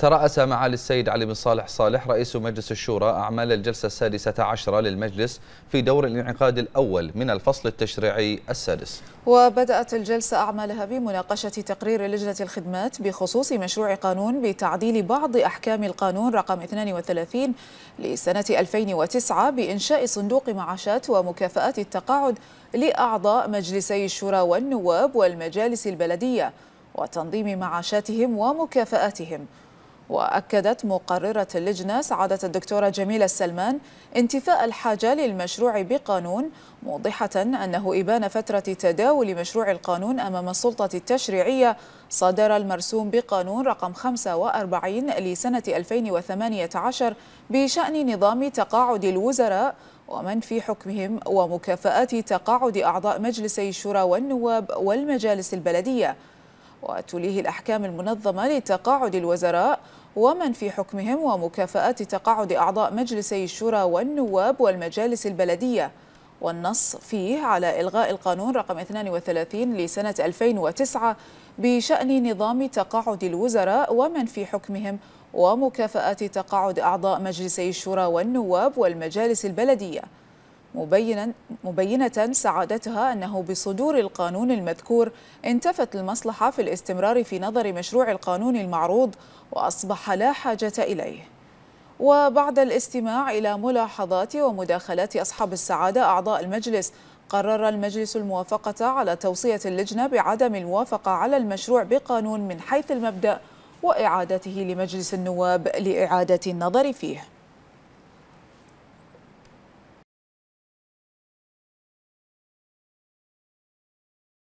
ترأس معالي السيد علي بن صالح صالح رئيس مجلس الشورى أعمال الجلسة السادسة عشرة للمجلس في دور الانعقاد الأول من الفصل التشريعي السادس وبدأت الجلسة أعمالها بمناقشة تقرير لجنة الخدمات بخصوص مشروع قانون بتعديل بعض أحكام القانون رقم 32 لسنة 2009 بإنشاء صندوق معاشات ومكافآت التقاعد لأعضاء مجلسي الشورى والنواب والمجالس البلدية وتنظيم معاشاتهم ومكافآتهم وأكدت مقررة اللجنة سعادة الدكتورة جميلة السلمان انتفاء الحاجة للمشروع بقانون موضحة أنه إبان فترة تداول مشروع القانون أمام السلطة التشريعية صدر المرسوم بقانون رقم 45 لسنة 2018 بشأن نظام تقاعد الوزراء ومن في حكمهم ومكافآت تقاعد أعضاء مجلسي الشورى والنواب والمجالس البلدية وتليه الأحكام المنظمة لتقاعد الوزراء ومن في حكمهم ومكافآت تقاعد أعضاء مجلسي الشورى والنواب والمجالس البلدية والنص فيه على إلغاء القانون رقم 32 لسنة 2009 بشأن نظام تقاعد الوزراء ومن في حكمهم ومكافآت تقاعد أعضاء مجلسي الشورى والنواب والمجالس البلدية مبينا مبينة سعادتها أنه بصدور القانون المذكور انتفت المصلحة في الاستمرار في نظر مشروع القانون المعروض وأصبح لا حاجة إليه وبعد الاستماع إلى ملاحظات ومداخلات أصحاب السعادة أعضاء المجلس قرر المجلس الموافقة على توصية اللجنة بعدم الموافقة على المشروع بقانون من حيث المبدأ وإعادته لمجلس النواب لإعادة النظر فيه